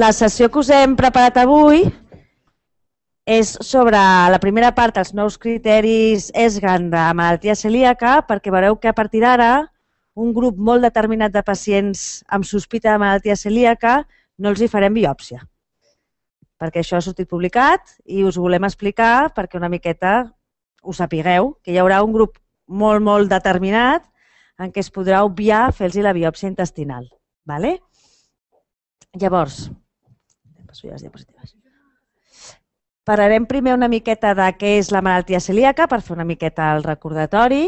La sessió que us hem preparat avui és sobre la primera part, els nous criteris ESGAN de malaltia celíaca, perquè veureu que a partir d'ara un grup molt determinat de pacients amb sospita de malaltia celíaca no els hi farem biòpsia, perquè això ha sortit publicat i us volem explicar perquè una miqueta us sapigueu, que hi haurà un grup molt, molt determinat en què es podrà obviar fer-los la biòpsia intestinal. ¿vale? Llavors, passo ja les diapositives. Parlarem primer una miqueta de què és la malaltia celíaca, per fer una miqueta el recordatori.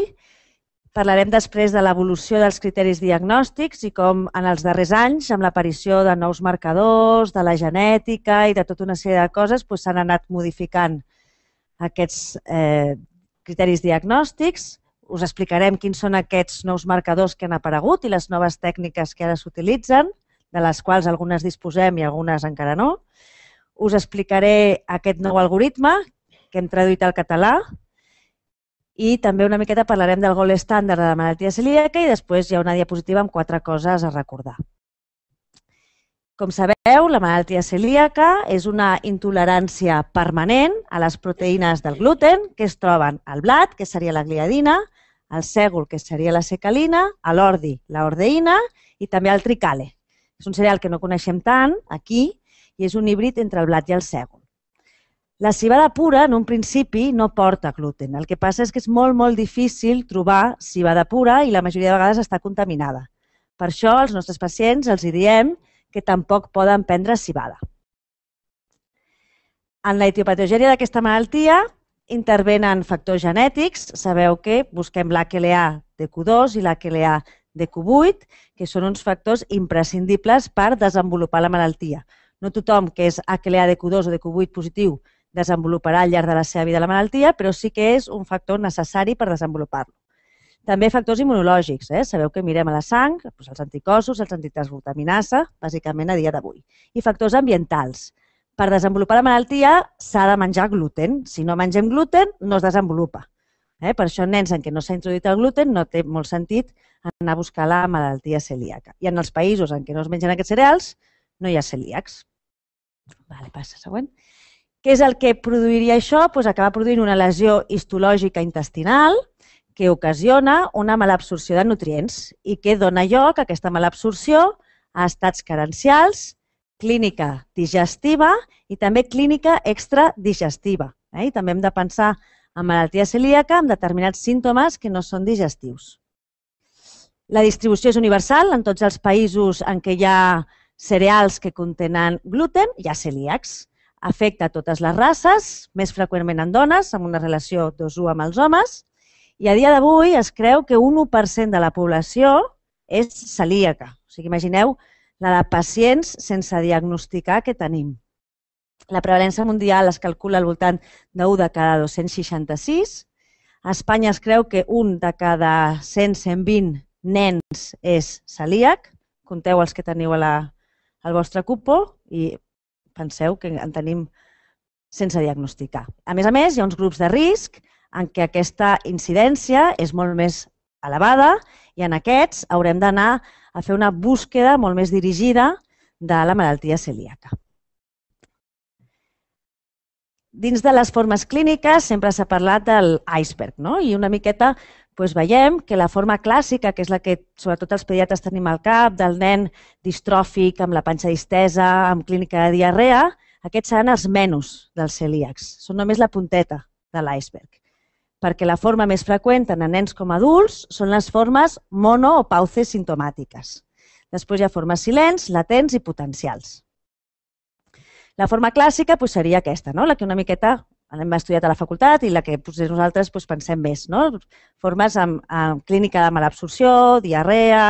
Parlarem després de l'evolució dels criteris diagnòstics i com en els darrers anys, amb l'aparició de nous marcadors, de la genètica i de tota una sèrie de coses, s'han doncs, anat modificant aquests eh, criteris diagnòstics. Us explicarem quins són aquests nous marcadors que han aparegut i les noves tècniques que ara s'utilitzen de les quals algunes disposem i algunes encara no. Us explicaré aquest nou algoritme que hem traduït al català i també una miqueta parlarem del gol estàndard de la malaltia celíaca i després hi ha una diapositiva amb quatre coses a recordar. Com sabeu, la malaltia celíaca és una intolerància permanent a les proteïnes del gluten que es troben al blat, que seria la gliadina, al sègol, que seria la secalina, a l'ordi, la ordeïna i també al tricale, és un cereal que no coneixem tant aquí i és un híbrid entre el blat i el sègol. La cibada pura, en un principi, no porta gluten. El que passa és que és molt, molt difícil trobar cibada pura i la majoria de vegades està contaminada. Per això, als nostres pacients els diem que tampoc poden prendre cibada. En la etiopatogènia d'aquesta malaltia intervenen factors genètics. Sabeu que busquem l'HLA de Q2 i l'HLA de Q8, que són uns factors imprescindibles per desenvolupar la malaltia. No tothom que és HLA de Q2 o de Q8 positiu desenvoluparà al llarg de la seva vida la malaltia, però sí que és un factor necessari per desenvolupar-lo. També factors immunològics. Eh? Sabeu que mirem a la sang, doncs els anticossos, els antitransglutaminasa, bàsicament a dia d'avui. I factors ambientals. Per desenvolupar la malaltia s'ha de menjar gluten. Si no mengem gluten, no es desenvolupa. Eh? Per això nens en què no s'ha introduït el gluten no té molt sentit anar a buscar la malaltia celíaca. I en els països en què no es mengen aquests cereals no hi ha celíacs. Vale, passa següent. Què és el que produiria això? Pues doncs acaba produint una lesió histològica intestinal que ocasiona una mala absorció de nutrients i que dona lloc a aquesta mala absorció a estats carencials, clínica digestiva i també clínica extradigestiva. Eh? I també hem de pensar en malaltia celíaca amb determinats símptomes que no són digestius. La distribució és universal en tots els països en què hi ha cereals que contenen gluten, hi ha celíacs. Afecta a totes les races, més freqüentment en dones, amb una relació 2 1 amb els homes. I a dia d'avui es creu que un 1% de la població és celíaca. O sigui, imagineu la de pacients sense diagnosticar que tenim. La prevalença mundial es calcula al voltant d'1 de cada 266. A Espanya es creu que un de cada 100-120 nens és celíac. Conteu els que teniu a la, al vostre cupó i penseu que en tenim sense diagnosticar. A més a més, hi ha uns grups de risc en què aquesta incidència és molt més elevada i en aquests haurem d'anar a fer una búsqueda molt més dirigida de la malaltia celíaca dins de les formes clíniques sempre s'ha parlat del iceberg, no? I una miqueta doncs veiem que la forma clàssica, que és la que sobretot els pediatres tenim al cap, del nen distròfic, amb la panxa distesa, amb clínica de diarrea, aquests seran els menys dels celíacs. Són només la punteta de l'iceberg. Perquè la forma més freqüent en nens com adults són les formes mono o pauces sintomàtiques. Després hi ha formes silents, latents i potencials. La forma clàssica pues, seria aquesta, no? la que una miqueta hem estudiat a la facultat i la que pues, nosaltres doncs, pensem més. No? Formes amb, amb clínica de malabsorció, diarrea,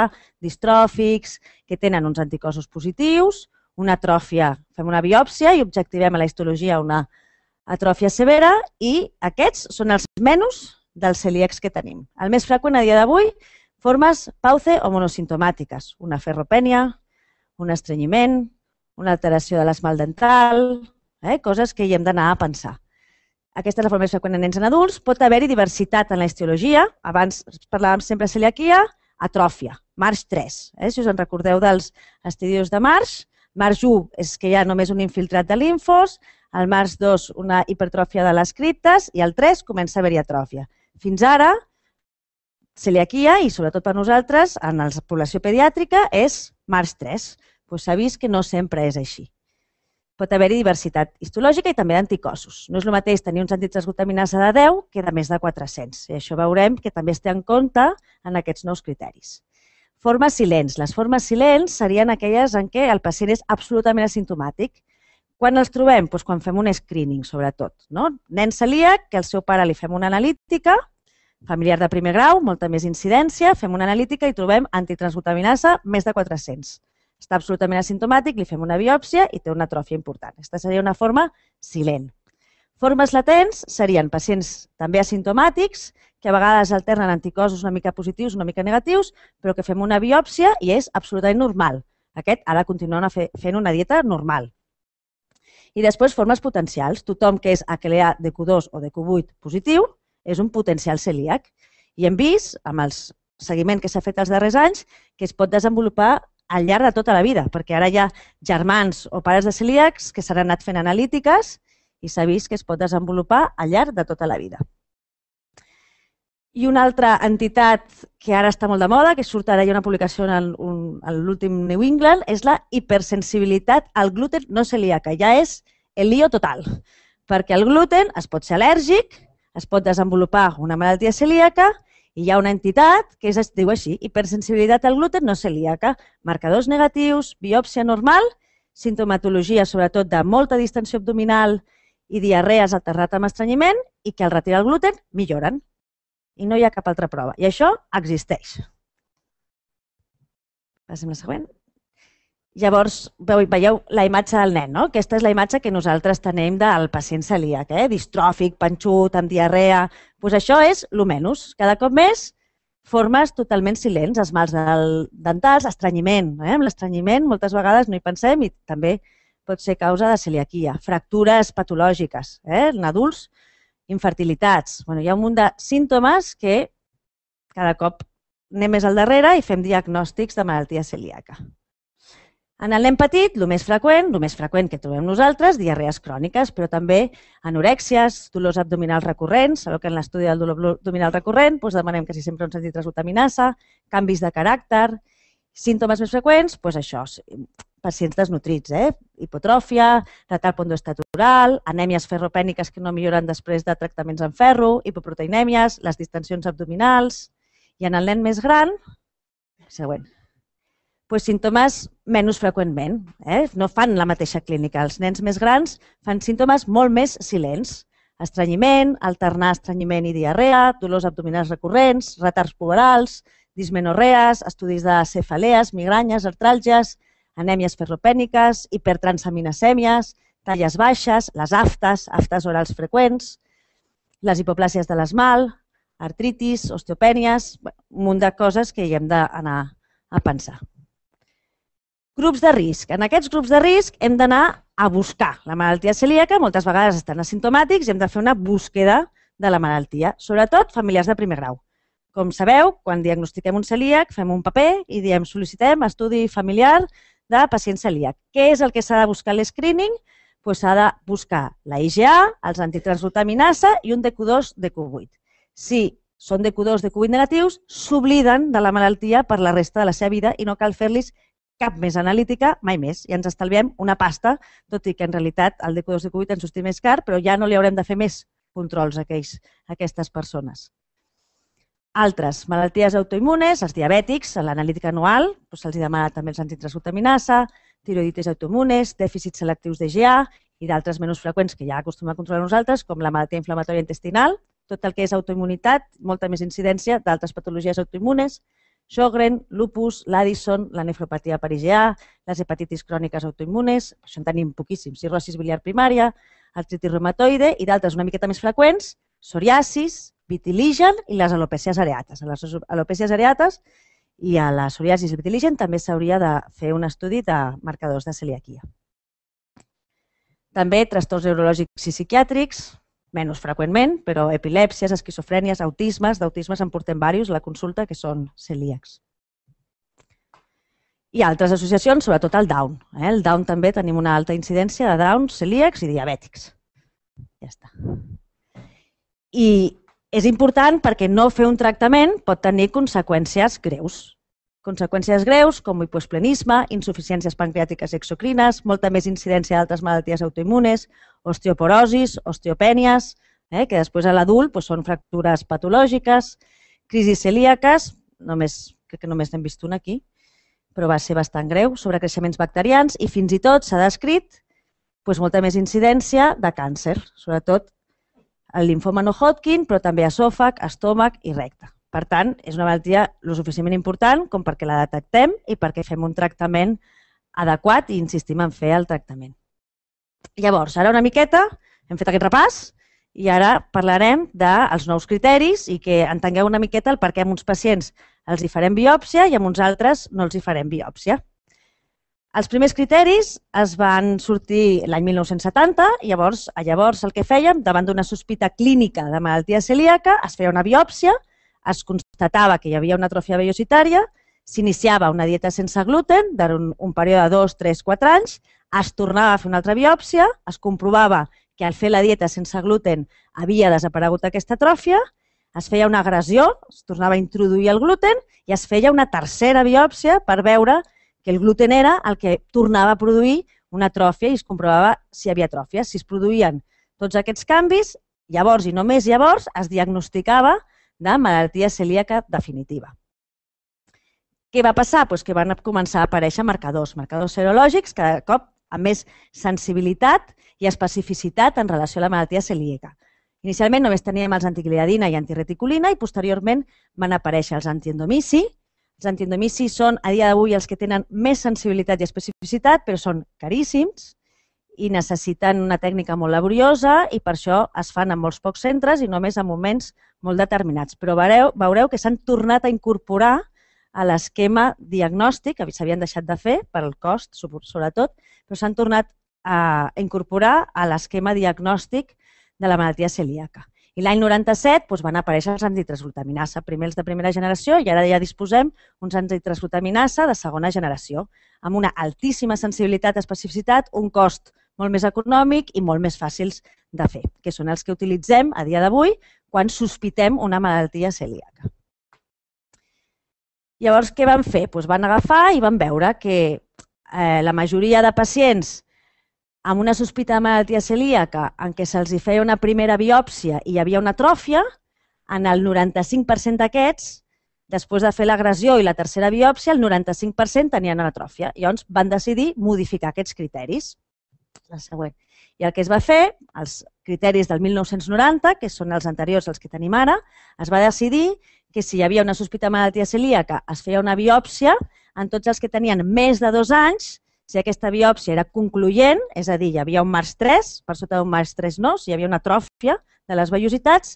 distròfics, que tenen uns anticossos positius, una atròfia, fem una biòpsia i objectivem a la histologia una atròfia severa i aquests són els menys dels celíacs que tenim. El més freqüent a dia d'avui, formes pauce o monosintomàtiques, una ferropènia, un estrenyiment, una alteració de l'esmalt dental, eh? coses que hi hem d'anar a pensar. Aquesta és la forma més freqüent en nens en adults. Pot haver-hi diversitat en la histiologia. Abans parlàvem sempre de celiaquia, atròfia, març 3. Eh? Si us en recordeu dels estudis de març, març 1 és que hi ha només un infiltrat de linfos, el març 2 una hipertròfia de les criptes i el 3 comença a haver-hi atròfia. Fins ara, celiaquia i sobretot per nosaltres, en la població pediàtrica, és març 3 doncs s'ha vist que no sempre és així. Pot haver-hi diversitat histològica i també d'anticossos. No és el mateix tenir uns antitransglutaminasa de 10 que de més de 400. I això veurem que també es té en compte en aquests nous criteris. Formes silents. Les formes silents serien aquelles en què el pacient és absolutament asimptomàtic. Quan els trobem? Doncs quan fem un screening, sobretot. No? Nen celíac, que al seu pare li fem una analítica, familiar de primer grau, molta més incidència, fem una analítica i trobem antitransglutaminasa més de 400. Està absolutament asimptomàtic, li fem una biòpsia i té una atròfia important. Aquesta seria una forma silent. Formes latents serien pacients també asimptomàtics, que a vegades alternen anticossos una mica positius, una mica negatius, però que fem una biòpsia i és absolutament normal. Aquest ha de continuar fent una dieta normal. I després formes potencials. Tothom que és HLA de Q2 o de Q8 positiu és un potencial celíac. I hem vist, amb el seguiment que s'ha fet els darrers anys, que es pot desenvolupar al llarg de tota la vida, perquè ara hi ha germans o pares de celíacs que s'han anat fent analítiques i s'ha vist que es pot desenvolupar al llarg de tota la vida. I una altra entitat que ara està molt de moda, que surt ara hi ha una publicació en l'últim New England, és la hipersensibilitat al gluten no celíaca. Ja és el lío total, perquè el gluten es pot ser al·lèrgic, es pot desenvolupar una malaltia celíaca i hi ha una entitat que es diu així, hipersensibilitat al gluten no celíaca, marcadors negatius, biòpsia normal, sintomatologia sobretot de molta distensió abdominal i diarrees aterrat amb estranyiment i que al retirar el gluten milloren. I no hi ha cap altra prova. I això existeix. Passem a la següent. Llavors, veieu la imatge del nen, no? Aquesta és la imatge que nosaltres tenim del pacient celíac, eh? distròfic, panxut, amb diarrea... Doncs això és lo menys. Cada cop més, formes totalment silents, del, dentals, estranyiment. Eh? Amb l'estranyiment moltes vegades no hi pensem i també pot ser causa de celiaquia. Fractures patològiques eh? en adults, infertilitats. Bueno, hi ha un munt de símptomes que cada cop anem més al darrere i fem diagnòstics de malaltia celíaca. En el nen petit, el més freqüent, el més freqüent que trobem nosaltres, diarrees cròniques, però també anorèxies, dolors abdominals recurrents, sabeu que en l'estudi del dolor abdominal recurrent doncs demanem si sempre un sentit amenaça, canvis de caràcter, símptomes més freqüents, doncs això, pacients desnutrits, eh? hipotròfia, retard pondoestatural, anèmies ferropèniques que no milloren després de tractaments en ferro, hipoproteinèmies, les distensions abdominals, i en el nen més gran, següent, pues, símptomes menys freqüentment. Eh? No fan la mateixa clínica. Els nens més grans fan símptomes molt més silents. Estranyiment, alternar estranyiment i diarrea, dolors abdominals recurrents, retards puberals, dismenorrees, estudis de cefalees, migranyes, artràlgies, anèmies ferropèniques, hipertransaminasèmies, talles baixes, les aftes, aftes orals freqüents, les hipoplàsies de l'esmal, artritis, osteopènies, un munt de coses que hi hem d'anar a pensar. Grups de risc. En aquests grups de risc hem d'anar a buscar la malaltia celíaca, moltes vegades estan asimptomàtics i hem de fer una búsqueda de la malaltia, sobretot familiars de primer grau. Com sabeu, quan diagnostiquem un celíac, fem un paper i diem sol·licitem estudi familiar de pacient celíac. Què és el que s'ha de buscar a l'escreening? Doncs s'ha de buscar la IgA, els antitransglutaminasa i un DQ2, DQ8. Si són DQ2, DQ8 negatius, s'obliden de la malaltia per la resta de la seva vida i no cal fer-los cap més analítica, mai més. I ens estalviem una pasta, tot i que en realitat el DQ2 DQ8 ens sortirà més car, però ja no li haurem de fer més controls a, aquells, a aquestes persones. Altres, malalties autoimmunes, els diabètics, l'analítica anual, doncs se'ls demana també els antitres tiroidites tiroiditis autoimmunes, dèficits selectius d'EGA i d'altres menys freqüents que ja acostuma a controlar nosaltres, com la malaltia inflamatòria intestinal, tot el que és autoimmunitat, molta més incidència d'altres patologies autoimmunes, Sjogren, lupus, l'Addison, la nefropatia perigeà, les hepatitis cròniques autoimmunes, això en tenim poquíssims, cirrosis biliar primària, artritis reumatoide i d'altres una miqueta més freqüents, psoriasis, vitiligen i les alopècies areates. A les alopècies areates i a la psoriasis i vitiligen també s'hauria de fer un estudi de marcadors de celiaquia. També trastorns neurològics i psiquiàtrics, menys freqüentment, però epilèpsies, esquizofrènies, autismes, d'autismes en portem diversos, la consulta, que són celíacs. I altres associacions, sobretot el Down. Eh? El Down també tenim una alta incidència de Down, celíacs i diabètics. Ja està. I és important perquè no fer un tractament pot tenir conseqüències greus. Conseqüències greus com hipoesplenisme, insuficiències pancreàtiques i exocrines, molta més incidència d'altres malalties autoimmunes, osteoporosis, osteopènies, eh, que després a l'adult doncs, són fractures patològiques, crisis celíaques, només, crec que només n'hem vist una aquí, però va ser bastant greu, sobre creixements bacterians i fins i tot s'ha descrit doncs, molta més incidència de càncer, sobretot el linfoma no Hodgkin, però també esòfag, estómac i recte. Per tant, és una malaltia lo suficientment important com perquè la detectem i perquè fem un tractament adequat i insistim en fer el tractament. Llavors, ara una miqueta, hem fet aquest repàs i ara parlarem dels nous criteris i que entengueu una miqueta el per què amb uns pacients els hi farem biòpsia i amb uns altres no els hi farem biòpsia. Els primers criteris es van sortir l'any 1970, llavors, llavors el que fèiem, davant d'una sospita clínica de malaltia celíaca, es feia una biòpsia, es constatava que hi havia una atrofia vellositària, s'iniciava una dieta sense gluten d'un un període de 2, 3, 4 anys, es tornava a fer una altra biòpsia, es comprovava que al fer la dieta sense gluten havia desaparegut aquesta atròfia, es feia una agressió, es tornava a introduir el gluten i es feia una tercera biòpsia per veure que el gluten era el que tornava a produir una atròfia i es comprovava si hi havia atròfia. Si es produïen tots aquests canvis, llavors i només llavors es diagnosticava de malaltia celíaca definitiva. Què va passar? Pues que van començar a aparèixer marcadors, marcadors serològics cada cop amb més sensibilitat i especificitat en relació a la malaltia celíaca. Inicialment només teníem els antigliadina i antirreticulina i posteriorment van aparèixer els antiendomici. Els antiendomici són a dia d'avui els que tenen més sensibilitat i especificitat, però són caríssims i necessiten una tècnica molt laboriosa i per això es fan en molts pocs centres i només en moments molt determinats, però veureu, veureu que s'han tornat a incorporar a l'esquema diagnòstic, que s'havien deixat de fer per al cost, sobretot, però s'han tornat a incorporar a l'esquema diagnòstic de la malaltia celíaca. I l'any 97 doncs, van aparèixer els antitransglutaminasa, primer els de primera generació i ara ja disposem uns antitransglutaminasa de segona generació, amb una altíssima sensibilitat, especificitat, un cost molt més econòmic i molt més fàcils de fer, que són els que utilitzem a dia d'avui quan sospitem una malaltia celíaca. Llavors, què van fer? Doncs van agafar i van veure que eh, la majoria de pacients amb una sospita de malaltia celíaca en què se'ls feia una primera biòpsia i hi havia una atròfia, en el 95% d'aquests, després de fer l'agressió i la tercera biòpsia, el 95% tenien atròfia. Llavors van decidir modificar aquests criteris. La següent. I el que es va fer, els criteris del 1990, que són els anteriors als que tenim ara, es va decidir que si hi havia una sospita de malaltia celíaca es feia una biòpsia en tots els que tenien més de dos anys, si aquesta biòpsia era concloent, és a dir, hi havia un març 3, per sota d'un març 3 no, si hi havia una atròfia de les vellositats,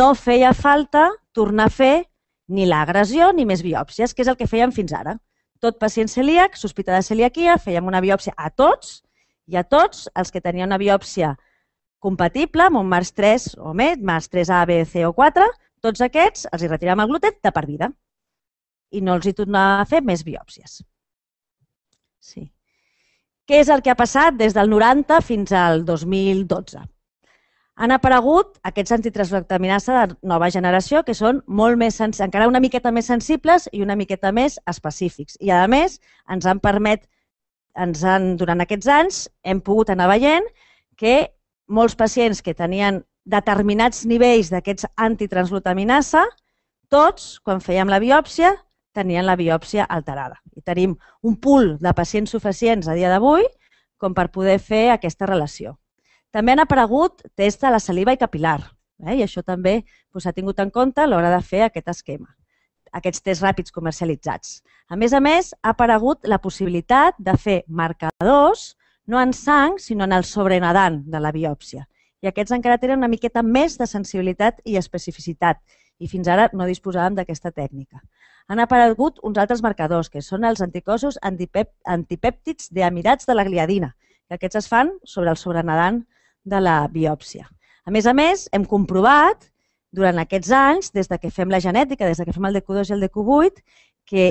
no feia falta tornar a fer ni l'agressió ni més biòpsies, que és el que fèiem fins ara. Tot pacient celíac, sospita de celiaquia, fèiem una biòpsia a tots i a tots els que tenien una biòpsia compatible amb un març 3 o més, març 3A, B, C o 4, tots aquests els hi retirem el gluten de per vida i no els hi tornar a fer més biòpsies. Sí. Què és el que ha passat des del 90 fins al 2012? Han aparegut aquests antitransloctaminasa de nova generació que són molt més encara una miqueta més sensibles i una miqueta més específics. I a més ens han permet ens han, durant aquests anys hem pogut anar veient que molts pacients que tenien determinats nivells d'aquests antitransglutaminasa, tots, quan fèiem la biòpsia, tenien la biòpsia alterada. I tenim un pool de pacients suficients a dia d'avui com per poder fer aquesta relació. També han aparegut tests de la saliva i capilar, eh? i això també doncs, s'ha doncs, tingut en compte a l'hora de fer aquest esquema aquests tests ràpids comercialitzats. A més a més, ha aparegut la possibilitat de fer marcadors no en sang, sinó en el sobrenadant de la biòpsia. I aquests encara tenen una miqueta més de sensibilitat i especificitat i fins ara no disposàvem d'aquesta tècnica. Han aparegut uns altres marcadors, que són els anticossos antipep antipèptids deamirats de la gliadina, que aquests es fan sobre el sobrenadant de la biòpsia. A més a més, hem comprovat durant aquests anys, des de que fem la genètica, des de que fem el DQ2 i el DQ8, que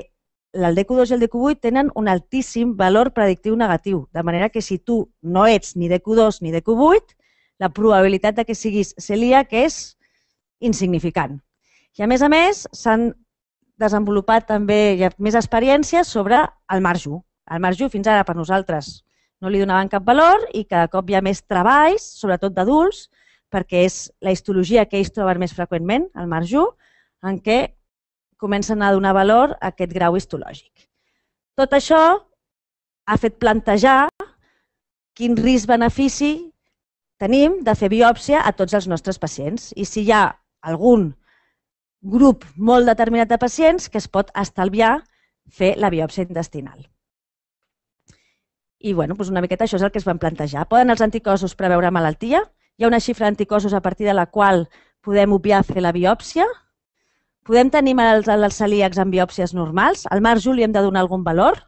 el DQ2 i el DQ8 tenen un altíssim valor predictiu negatiu, de manera que si tu no ets ni DQ2 ni DQ8, la probabilitat de que siguis celíac és insignificant. I a més a més s'han desenvolupat també ja ha més experiències sobre el marjú. El marjú fins ara per nosaltres no li donaven cap valor i cada cop hi ha més treballs, sobretot d'adults, perquè és la histologia que ells troben més freqüentment, el marjú, en què comencen a donar valor a aquest grau histològic. Tot això ha fet plantejar quin risc-benefici tenim de fer biòpsia a tots els nostres pacients i si hi ha algun grup molt determinat de pacients que es pot estalviar fer la biòpsia intestinal. I bueno, doncs una miqueta això és el que es van plantejar. Poden els anticossos preveure malaltia? hi ha una xifra d'anticossos a partir de la qual podem obviar fer la biòpsia. Podem tenir els, els celíacs amb biòpsies normals. Al març juliol hem de donar algun valor.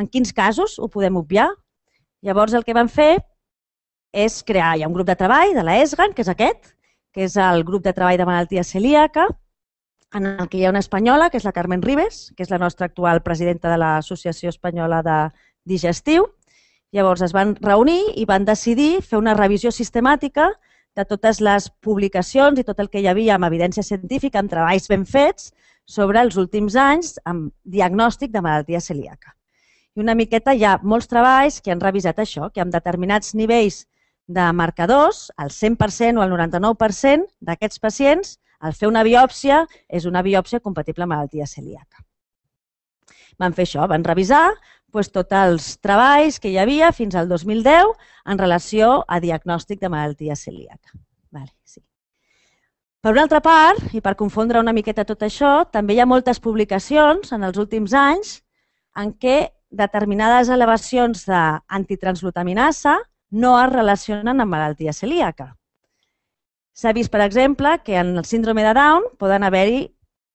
En quins casos ho podem obviar? Llavors el que van fer és crear, hi ha un grup de treball de la ESGAN, que és aquest, que és el grup de treball de malaltia celíaca, en el que hi ha una espanyola, que és la Carmen Ribes, que és la nostra actual presidenta de l'Associació Espanyola de Digestiu, Llavors es van reunir i van decidir fer una revisió sistemàtica de totes les publicacions i tot el que hi havia amb evidència científica, amb treballs ben fets, sobre els últims anys amb diagnòstic de malaltia celíaca. I una miqueta hi ha molts treballs que han revisat això, que amb determinats nivells de marcadors, el 100% o el 99% d'aquests pacients, al fer una biòpsia, és una biòpsia compatible amb malaltia celíaca. Van fer això, van revisar doncs, tots els treballs que hi havia fins al 2010 en relació a diagnòstic de malaltia celíaca. Vale, sí. Per una altra part, i per confondre una miqueta tot això, també hi ha moltes publicacions en els últims anys en què determinades elevacions d'antitransglutaminasa no es relacionen amb malaltia celíaca. S'ha vist, per exemple, que en el síndrome de Down poden haver-hi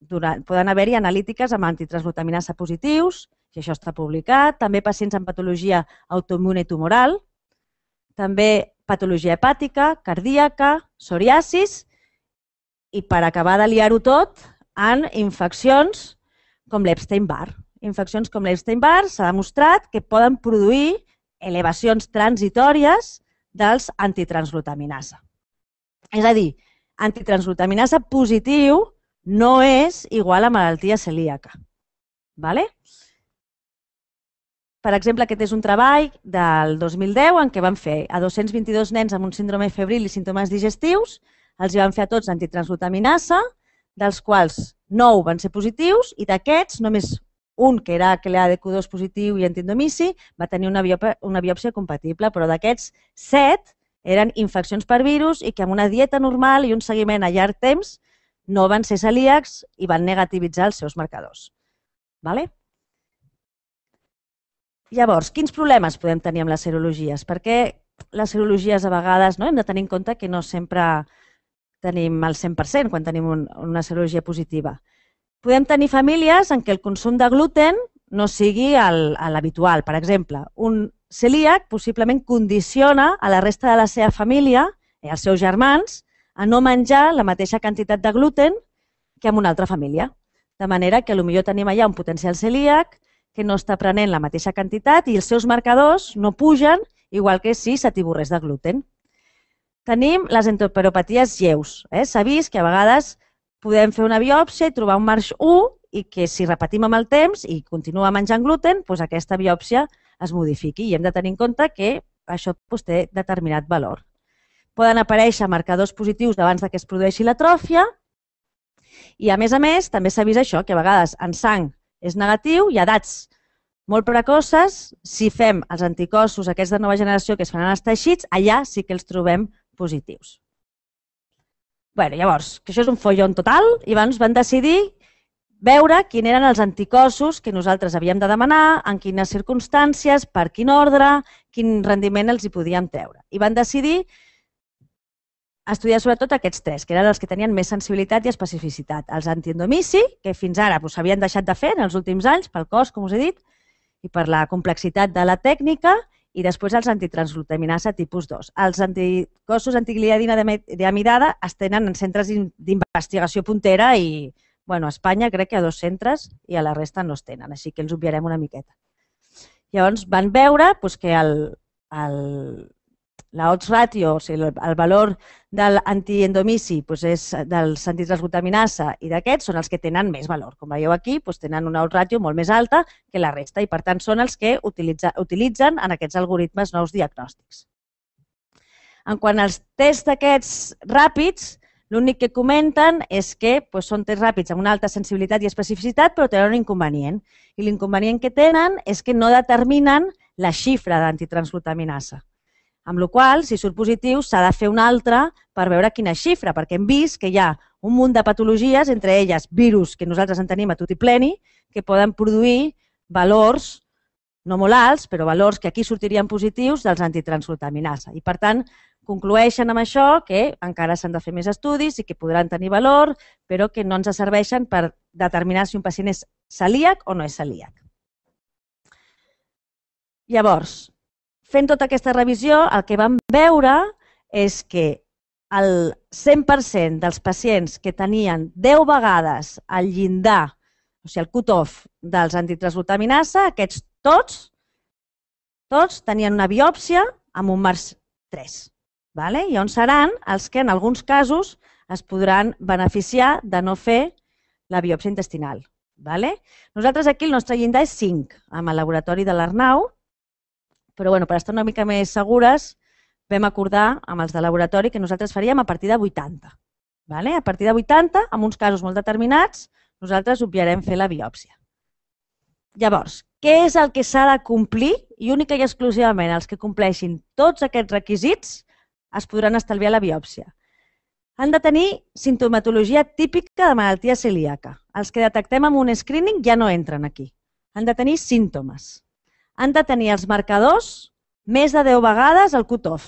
durant, poden haver-hi analítiques amb antitranslutaminasa positius, i això està publicat, també pacients amb patologia autoimmune tumoral, també patologia hepàtica, cardíaca, psoriasis i per acabar de liar-ho tot en infeccions com l'Epstein-Barr. Infeccions com l'Epstein-Barr s'ha demostrat que poden produir elevacions transitòries dels antitransglutaminasa. És a dir, antitransglutaminasa positiu no és igual a malaltia celíaca. ¿vale? Per exemple, aquest és un treball del 2010 en què van fer a 222 nens amb un síndrome febril i símptomes digestius, els van fer a tots antitransglutaminasa, dels quals 9 van ser positius i d'aquests només un que era que de q 2 positiu i antindomici va tenir una, biòpsia, una biòpsia compatible, però d'aquests 7 eren infeccions per virus i que amb una dieta normal i un seguiment a llarg temps no van ser celíacs i van negativitzar els seus marcadors. Vale? Llavors, quins problemes podem tenir amb les serologies? Perquè les serologies a vegades no, hem de tenir en compte que no sempre tenim el 100% quan tenim un, una serologia positiva. Podem tenir famílies en què el consum de gluten no sigui l'habitual. Per exemple, un celíac possiblement condiciona a la resta de la seva família i eh, als seus germans a no menjar la mateixa quantitat de gluten que amb una altra família. De manera que millor tenim allà un potencial celíac que no està prenent la mateixa quantitat i els seus marcadors no pugen, igual que si s'atiborrés de gluten. Tenim les enteropaties lleus. Eh? S'ha vist que a vegades podem fer una biòpsia i trobar un marx 1 i que si repetim amb el temps i continua menjant gluten, doncs aquesta biòpsia es modifiqui i hem de tenir en compte que això doncs, té determinat valor poden aparèixer marcadors positius abans que es produeixi l'atròfia i, a més a més, també s'ha vist això, que a vegades en sang és negatiu i a edats molt precoces, si fem els anticossos aquests de nova generació que es fan en els teixits, allà sí que els trobem positius. Bueno, llavors, que això és un follon total, i abans van decidir veure quin eren els anticossos que nosaltres havíem de demanar, en quines circumstàncies, per quin ordre, quin rendiment els hi podíem treure. I van decidir estudiar sobretot aquests tres, que eren els que tenien més sensibilitat i especificitat. Els antiendomici, que fins ara doncs, s'havien doncs, havien deixat de fer en els últims anys pel cost, com us he dit, i per la complexitat de la tècnica, i després els antitransglutaminasa tipus 2. Els anticossos antigliadina amidada es tenen en centres d'investigació puntera i bueno, a Espanya crec que a dos centres i a la resta no es tenen, així que els obviarem una miqueta. Llavors van veure doncs, que el, el, la odds ratio, o sigui, el, el valor de l'antiendomici doncs és dels antitransglutaminasa i d'aquests són els que tenen més valor. Com veieu aquí, doncs tenen una odds ratio molt més alta que la resta i per tant són els que utilitza, utilitzen en aquests algoritmes nous diagnòstics. En quant als tests d'aquests ràpids, l'únic que comenten és que doncs, són tests ràpids amb una alta sensibilitat i especificitat però tenen un inconvenient. I l'inconvenient que tenen és que no determinen la xifra d'antitransglutaminasa. Amb la qual si surt positiu, s'ha de fer un altre per veure quina xifra, perquè hem vist que hi ha un munt de patologies, entre elles virus, que nosaltres en tenim a tot i pleni, que poden produir valors no molt alts, però valors que aquí sortirien positius dels antitransglutaminasa. I per tant, conclueixen amb això que encara s'han de fer més estudis i que podran tenir valor, però que no ens serveixen per determinar si un pacient és celíac o no és celíac. Llavors, Fent tota aquesta revisió, el que vam veure és que el 100% dels pacients que tenien 10 vegades el llindar, o sigui, el cut-off dels antitransglutaminasa, aquests tots, tots tenien una biòpsia amb un març 3. Vale? I on seran els que en alguns casos es podran beneficiar de no fer la biòpsia intestinal. Vale? Nosaltres aquí el nostre llindar és 5, amb el laboratori de l'Arnau, però bueno, per estar una mica més segures vam acordar amb els de laboratori que nosaltres faríem a partir de 80. Vale? A partir de 80, amb uns casos molt determinats, nosaltres obviarem fer la biòpsia. Llavors, què és el que s'ha de complir? I única i exclusivament els que compleixin tots aquests requisits es podran estalviar la biòpsia. Han de tenir sintomatologia típica de malaltia celíaca. Els que detectem amb un screening ja no entren aquí. Han de tenir símptomes han de tenir els marcadors més de 10 vegades el cut-off.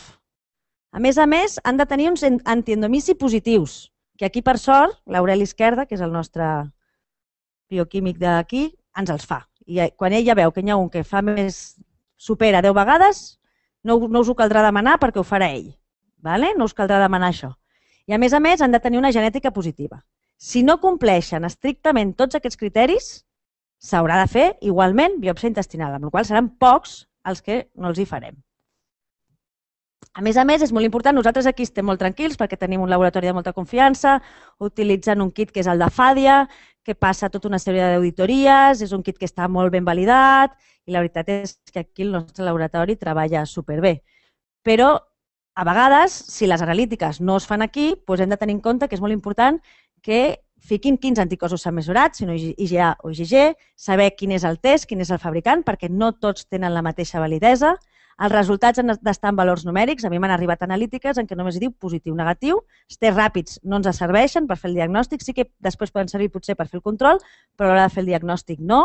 A més a més, han de tenir uns antiendomici positius, que aquí, per sort, l'Aureli Esquerda, que és el nostre bioquímic d'aquí, ens els fa. I eh, quan ella veu que n'hi ha un que fa més, supera 10 vegades, no, no us ho caldrà demanar perquè ho farà ell. Vale? No us caldrà demanar això. I a més a més han de tenir una genètica positiva. Si no compleixen estrictament tots aquests criteris, s'haurà de fer igualment biopsia intestinal, amb la qual seran pocs els que no els hi farem. A més a més, és molt important, nosaltres aquí estem molt tranquils perquè tenim un laboratori de molta confiança, utilitzen un kit que és el de FADIA, que passa tota una sèrie d'auditories, és un kit que està molt ben validat i la veritat és que aquí el nostre laboratori treballa superbé. Però a vegades, si les analítiques no es fan aquí, doncs hem de tenir en compte que és molt important que fiquin quins anticossos s'han mesurat, si no IgA o IgG, saber quin és el test, quin és el fabricant, perquè no tots tenen la mateixa validesa. Els resultats han d'estar en valors numèrics. A mi m'han arribat analítiques en què només diu positiu, negatiu. Els tests ràpids no ens serveixen per fer el diagnòstic. Sí que després poden servir potser per fer el control, però a l'hora de fer el diagnòstic no.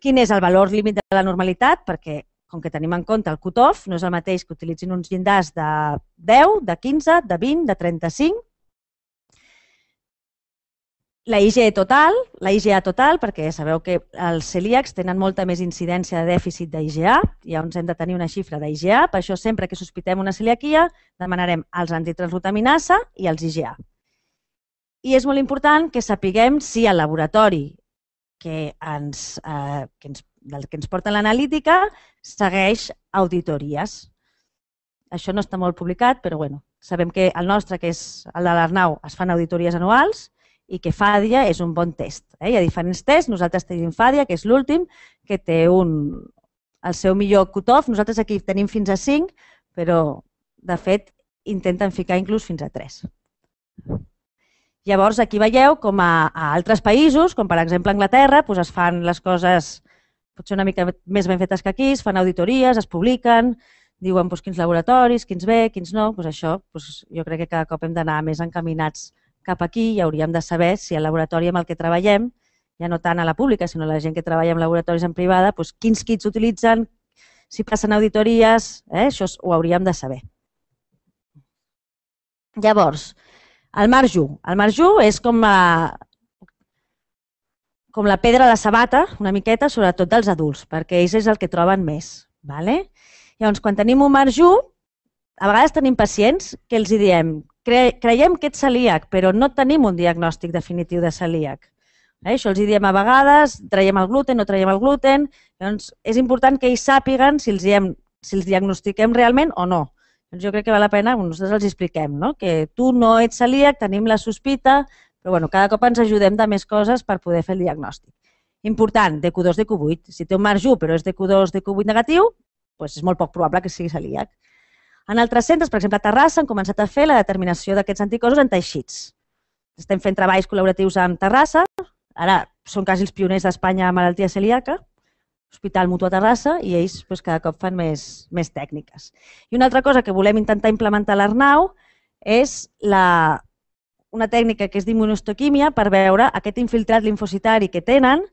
Quin és el valor límit de la normalitat? Perquè com que tenim en compte el cut-off, no és el mateix que utilitzin uns llindars de 10, de 15, de 20, de 35, la IgE total, la IgA total, perquè sabeu que els celíacs tenen molta més incidència de dèficit d'IgA, ens hem de tenir una xifra d'IgA, per això sempre que sospitem una celiaquia demanarem els antitransglutaminasa i els IgA. I és molt important que sapiguem si el laboratori que ens, eh, que ens, del que ens porta l'analítica segueix auditories. Això no està molt publicat, però bueno, sabem que el nostre, que és el de l'Arnau, es fan auditories anuals, i que FADIA és un bon test. Eh? Hi ha diferents tests, nosaltres tenim FADIA, que és l'últim, que té un, el seu millor cut-off. Nosaltres aquí tenim fins a 5, però de fet intenten ficar inclús fins a 3. Llavors, aquí veieu com a, a altres països, com per exemple Anglaterra, doncs es fan les coses potser una mica més ben fetes que aquí, es fan auditories, es publiquen, diuen doncs, quins laboratoris, quins bé, quins no, doncs això doncs, jo crec que cada cop hem d'anar més encaminats cap aquí i hauríem de saber si el laboratori amb el que treballem, ja no tant a la pública, sinó a la gent que treballa en laboratoris en privada, doncs quins kits utilitzen, si passen auditories, eh? això ho hauríem de saber. Llavors, el marjú. El marjú és com la, eh, com la pedra de la sabata, una miqueta, sobretot dels adults, perquè ells és el que troben més. Vale? Llavors, quan tenim un marjú, a vegades tenim pacients que els diem cre creiem que ets celíac, però no tenim un diagnòstic definitiu de celíac. Eh? Això els hi diem a vegades, traiem el gluten, no traiem el gluten, Doncs és important que ells sàpiguen si els, diem, si els diagnostiquem realment o no. Doncs jo crec que val la pena, nosaltres els expliquem, no? que tu no ets celíac, tenim la sospita, però bueno, cada cop ens ajudem de més coses per poder fer el diagnòstic. Important, DQ2, DQ8. Si té un marge 1 però és DQ2, DQ8 negatiu, doncs és molt poc probable que sigui celíac. En altres centres, per exemple a Terrassa, han començat a fer la determinació d'aquests anticossos en teixits. Estem fent treballs col·laboratius amb Terrassa, ara són quasi els pioners d'Espanya a malaltia celíaca, Hospital Mutua Terrassa, i ells doncs, cada cop fan més, més tècniques. I una altra cosa que volem intentar implementar a l'Arnau és la, una tècnica que és d'immunostoquímia per veure aquest infiltrat linfocitari que tenen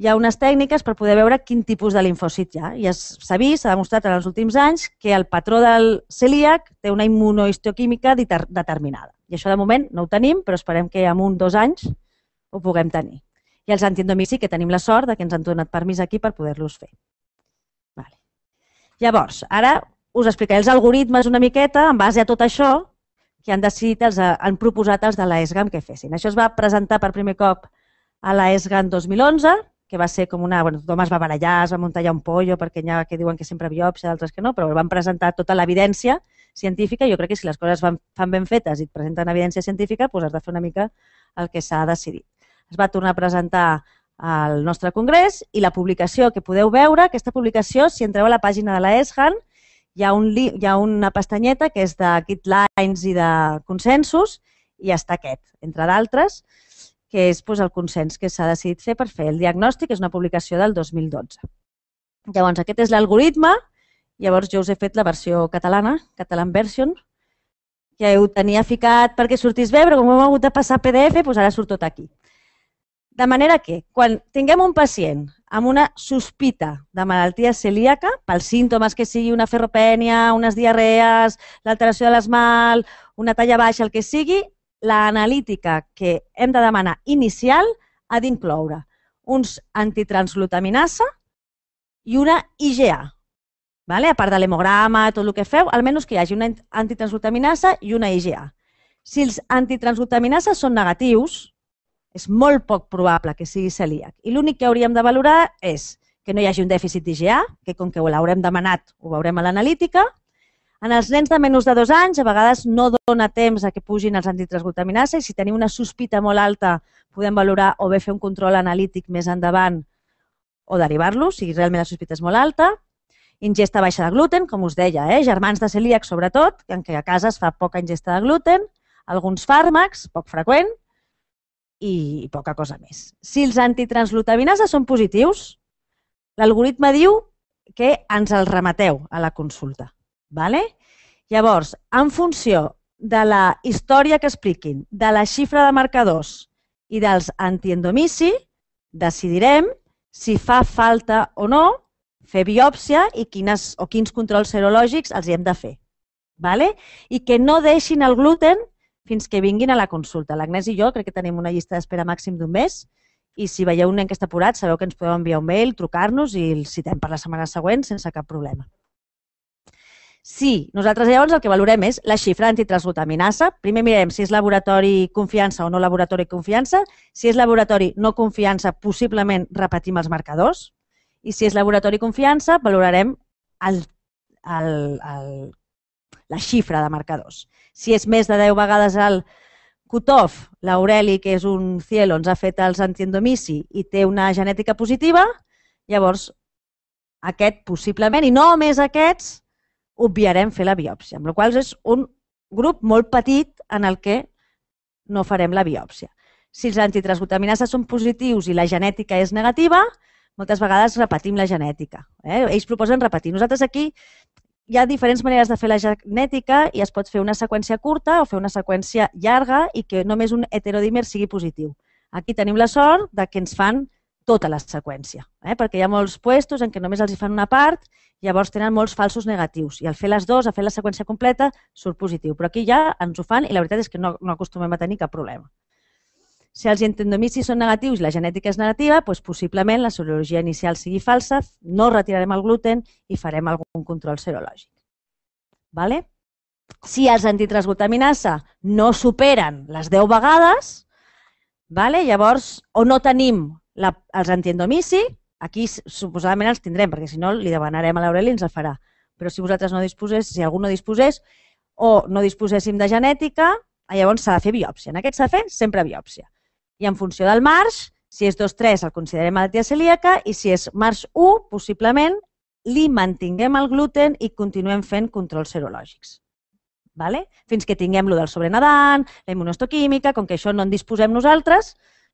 hi ha unes tècniques per poder veure quin tipus de linfocit hi ha. I s'ha vist, s'ha demostrat en els últims anys, que el patró del celíac té una immunohistoquímica determinada. I això de moment no ho tenim, però esperem que en un dos anys ho puguem tenir. I els sí que tenim la sort de que ens han donat permís aquí per poder-los fer. Vale. Llavors, ara us explicaré els algoritmes una miqueta en base a tot això que han decidit, els, eh, han proposat els de l'ESGAM que fessin. Això es va presentar per primer cop a l'ESGAM 2011, que va ser com una... Bueno, tothom es va barallar, es va muntar allà un pollo perquè hi ha que diuen que sempre biòpsia, d'altres que no, però van presentar tota l'evidència científica i jo crec que si les coses van, fan ben fetes i et presenten evidència científica, doncs has de fer una mica el que s'ha decidit. Es va tornar a presentar al nostre congrés i la publicació que podeu veure, aquesta publicació, si entreu a la pàgina de la ESHAN, hi ha, un li, hi ha una pestanyeta que és de guidelines i de consensos i està aquest, entre d'altres que és doncs, el consens que s'ha decidit fer per fer el diagnòstic, és una publicació del 2012. Llavors, aquest és l'algoritme, llavors jo us he fet la versió catalana, Catalan Version, que ho tenia ficat perquè sortís bé, però com hem hagut de passar PDF, doncs ara surt tot aquí. De manera que, quan tinguem un pacient amb una sospita de malaltia celíaca, pels símptomes que sigui una ferropènia, unes diarrees, l'alteració de l'esmal, una talla baixa, el que sigui, l'analítica que hem de demanar inicial ha d'incloure uns antitransglutaminasa i una IgA. Vale? A part de l'hemograma, tot el que feu, almenys que hi hagi una antitransglutaminasa i una IgA. Si els antitransglutaminases són negatius, és molt poc probable que sigui celíac. I l'únic que hauríem de valorar és que no hi hagi un dèficit d'IgA, que com que ho l'haurem demanat ho veurem a l'analítica, en els nens de menys de 2 anys, a vegades no dona temps a que pugin els antitransglutaminasa i si tenim una sospita molt alta podem valorar o bé fer un control analític més endavant o derivar-lo, si realment la sospita és molt alta. Ingesta baixa de gluten, com us deia, eh? germans de celíac sobretot, en què a casa es fa poca ingesta de gluten, alguns fàrmacs, poc freqüent, i poca cosa més. Si els antitransglutaminases són positius, l'algoritme diu que ens els remeteu a la consulta. ¿vale? Llavors, en funció de la història que expliquin, de la xifra de marcadors i dels antiendomici, decidirem si fa falta o no fer biòpsia i quines, o quins controls serològics els hi hem de fer. Vale? I que no deixin el gluten fins que vinguin a la consulta. L'Agnès i jo crec que tenim una llista d'espera màxim d'un mes i si veieu un nen que està apurat sabeu que ens podeu enviar un mail, trucar-nos i el citem per la setmana següent sense cap problema. Sí, nosaltres llavors el que valorem és la xifra antitransglutaminasa. Primer mirem si és laboratori confiança o no laboratori confiança. Si és laboratori no confiança, possiblement repetim els marcadors. I si és laboratori confiança, valorarem el, el, el, la xifra de marcadors. Si és més de 10 vegades el cutoff, l'Aureli, que és un cielo, ens ha fet els antiendomici i té una genètica positiva, llavors aquest possiblement, i no més aquests, obviarem fer la biòpsia, amb la qual és un grup molt petit en el que no farem la biòpsia. Si els antitransglutaminases són positius i la genètica és negativa, moltes vegades repetim la genètica. Eh? Ells proposen repetir. Nosaltres aquí hi ha diferents maneres de fer la genètica i es pot fer una seqüència curta o fer una seqüència llarga i que només un heterodimer sigui positiu. Aquí tenim la sort de que ens fan tota la seqüència, eh? perquè hi ha molts puestos en què només els hi fan una part, llavors tenen molts falsos negatius, i al fer les dues, a fer la seqüència completa, surt positiu. Però aquí ja ens ho fan i la veritat és que no, no acostumem a tenir cap problema. Si els entendomicis són negatius i la genètica és negativa, doncs possiblement la serologia inicial sigui falsa, no retirarem el gluten i farem algun control serològic. Vale? Si els antitransglutaminasa no superen les 10 vegades, vale? llavors o no tenim la, els antiendomici, aquí suposadament els tindrem, perquè si no li demanarem a l'Aureli i ens el farà. Però si vosaltres no disposés, si algú no disposés, o no disposéssim de genètica, llavors s'ha de fer biòpsia. En aquest s'ha de fer sempre biòpsia. I en funció del març, si és 2-3 el considerem malaltia celíaca i si és març 1, possiblement li mantinguem el gluten i continuem fent controls serològics. Vale? Fins que tinguem lo del sobrenadant, la immunostoquímica, com que això no en disposem nosaltres,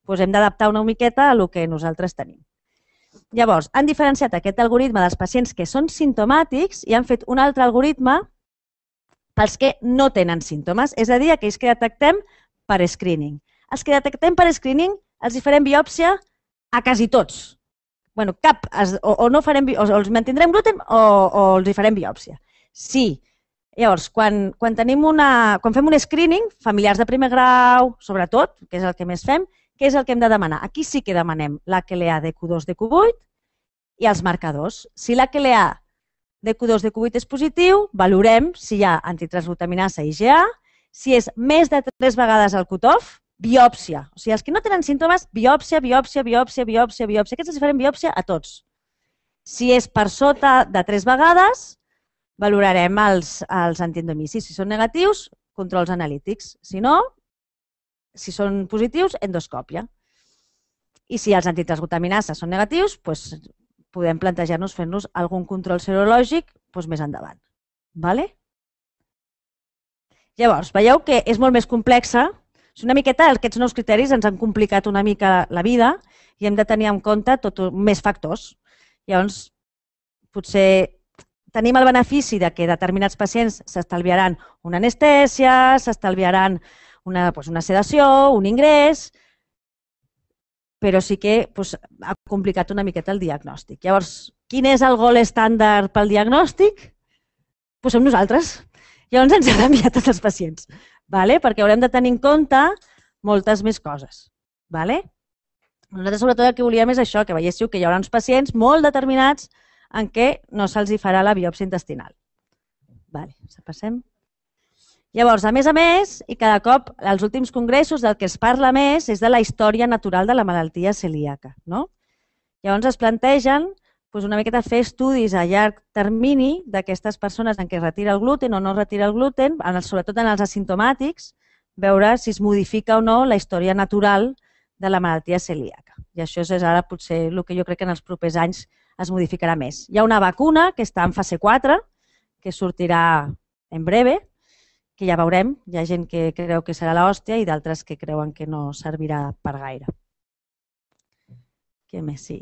doncs hem d'adaptar una miqueta a el que nosaltres tenim. Llavors, han diferenciat aquest algoritme dels pacients que són sintomàtics i han fet un altre algoritme pels que no tenen símptomes, és a dir, aquells que detectem per screening. Els que detectem per screening els hi farem biòpsia a quasi tots. bueno, cap, es, o, o, no farem, o els mantindrem gluten o, o els hi farem biòpsia. Sí. Llavors, quan, quan, tenim una, quan fem un screening, familiars de primer grau, sobretot, que és el que més fem, què és el que hem de demanar? Aquí sí que demanem la quelea de Q2 de Q8 i els marcadors. Si la quelea de Q2 de Q8 és positiu, valorem si hi ha antitransglutaminasa IgA, si és més de 3 vegades el cutoff, biòpsia. O sigui, els que no tenen símptomes, biòpsia, biòpsia, biòpsia, biòpsia, biòpsia. Aquests els farem biòpsia a tots. Si és per sota de 3 vegades, valorarem els, els antiendomicis. Si són negatius, controls analítics. Si no, si són positius, endoscòpia. I si els antitransglutaminases són negatius, doncs podem plantejar-nos fer-nos algun control serològic doncs més endavant. Vale? Llavors, veieu que és molt més complexa. És Una miqueta aquests nous criteris ens han complicat una mica la vida i hem de tenir en compte tot més factors. Llavors, potser tenim el benefici de que determinats pacients s'estalviaran una anestèsia, s'estalviaran una, pues, una sedació, un ingrés, però sí que pues, ha complicat una miqueta el diagnòstic. Llavors, quin és el gol estàndard pel diagnòstic? Pues som nosaltres. Llavors ens ha d'enviar tots els pacients, vale? perquè haurem de tenir en compte moltes més coses. Vale? Nosaltres sobretot el que volíem és això, que veiéssiu que hi haurà uns pacients molt determinats en què no se'ls farà la biòpsia intestinal. Vale, passem. Llavors, a més a més, i cada cop als últims congressos del que es parla més és de la història natural de la malaltia celíaca. No? Llavors es plantegen doncs, una miqueta fer estudis a llarg termini d'aquestes persones en què es retira el gluten o no retira el gluten, en el, sobretot en els asimptomàtics, veure si es modifica o no la història natural de la malaltia celíaca. I això és ara potser el que jo crec que en els propers anys es modificarà més. Hi ha una vacuna que està en fase 4, que sortirà en breve, que ja veurem, hi ha gent que creu que serà l'hòstia i d'altres que creuen que no servirà per gaire. Què més sí?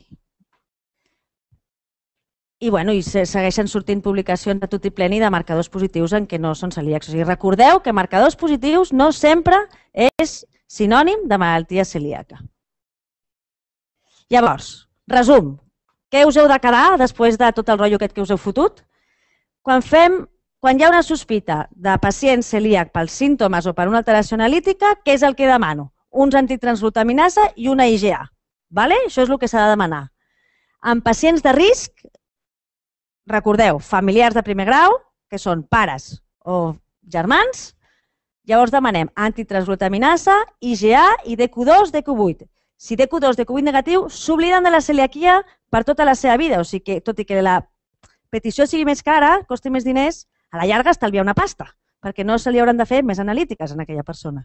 I, bueno, i segueixen sortint publicacions a tot i pleni de marcadors positius en què no són celíacs. O sigui, recordeu que marcadors positius no sempre és sinònim de malaltia celíaca. Llavors, resum. Què us heu de quedar després de tot el rotllo aquest que us heu fotut? Quan fem quan hi ha una sospita de pacient celíac pels símptomes o per una alteració analítica, què és el que demano? Uns antitransglutaminasa i una IgA. Vale? Això és el que s'ha de demanar. En pacients de risc, recordeu, familiars de primer grau, que són pares o germans, llavors demanem antitransglutaminasa, IgA i DQ2, DQ8. Si DQ2, DQ8 negatiu, s'obliden de la celiaquia per tota la seva vida. O sigui que, tot i que la petició sigui més cara, costi més diners, a la llarga estalviar una pasta, perquè no se li hauran de fer més analítiques en aquella persona.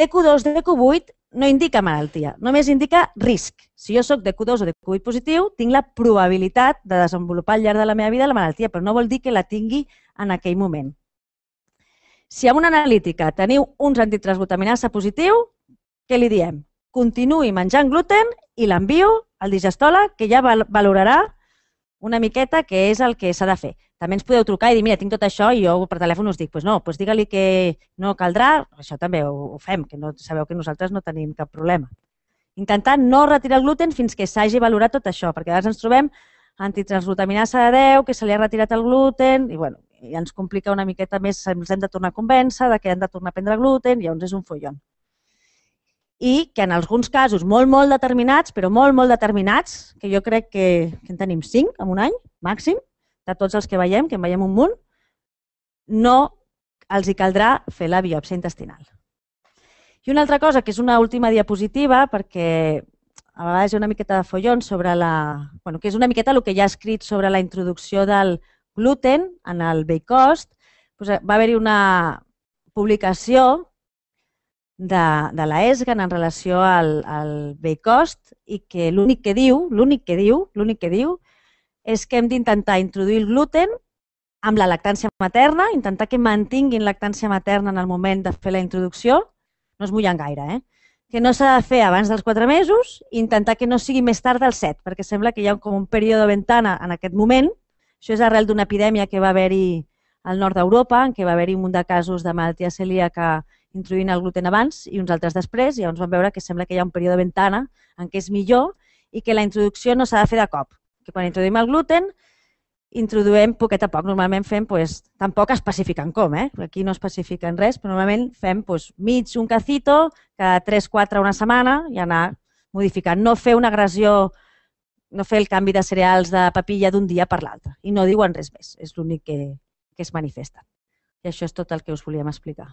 DQ2, DQ8 no indica malaltia, només indica risc. Si jo sóc DQ2 o DQ8 positiu, tinc la probabilitat de desenvolupar al llarg de la meva vida la malaltia, però no vol dir que la tingui en aquell moment. Si amb una analítica teniu uns antitransglutaminasa positiu, què li diem? Continuï menjant gluten i l'envio al digestòleg que ja valorarà una miqueta que és el que s'ha de fer. També ens podeu trucar i dir, mira, tinc tot això i jo per telèfon us dic, doncs pues no, pues digue-li que no caldrà, això també ho, ho fem, que no, sabeu que nosaltres no tenim cap problema. Intentar no retirar el gluten fins que s'hagi valorat tot això, perquè a ens trobem antitransglutaminasa de 10, que se li ha retirat el gluten, i bueno, i ens complica una miqueta més, ens hem de tornar a convèncer de que hem de tornar a prendre gluten, i llavors és un follon i que en alguns casos molt, molt determinats, però molt, molt determinats, que jo crec que, que en tenim 5 en un any, màxim, de tots els que veiem, que en veiem un munt, no els hi caldrà fer la biòpsia intestinal. I una altra cosa, que és una última diapositiva, perquè a vegades hi ha una miqueta de follon sobre la... Bueno, que és una miqueta el que ja ha escrit sobre la introducció del gluten en el Bay Coast, Pues doncs, eh, va haver-hi una publicació de, de la ESGAN en relació al, al bay cost i que l'únic que diu, l'únic que diu, l'únic que diu és que hem d'intentar introduir el gluten amb la lactància materna, intentar que mantinguin lactància materna en el moment de fer la introducció, no es mullen gaire, eh? que no s'ha de fer abans dels 4 mesos i intentar que no sigui més tard del 7, perquè sembla que hi ha com un període de ventana en aquest moment. Això és arrel d'una epidèmia que va haver-hi al nord d'Europa, en què va haver-hi un munt de casos de malaltia celíaca introduint el gluten abans i uns altres després, i llavors vam veure que sembla que hi ha un període de ventana en què és millor i que la introducció no s'ha de fer de cop, que quan introduïm el gluten introduem poquet a poc. Normalment fem, doncs, tampoc especifiquen com, eh? aquí no especifiquen res, però normalment fem doncs, mig un cacito, cada 3-4 una setmana i anar modificant. No fer una agressió, no fer el canvi de cereals de papilla d'un dia per l'altre. I no diuen res més, és l'únic que, que es manifesta. I això és tot el que us volíem explicar.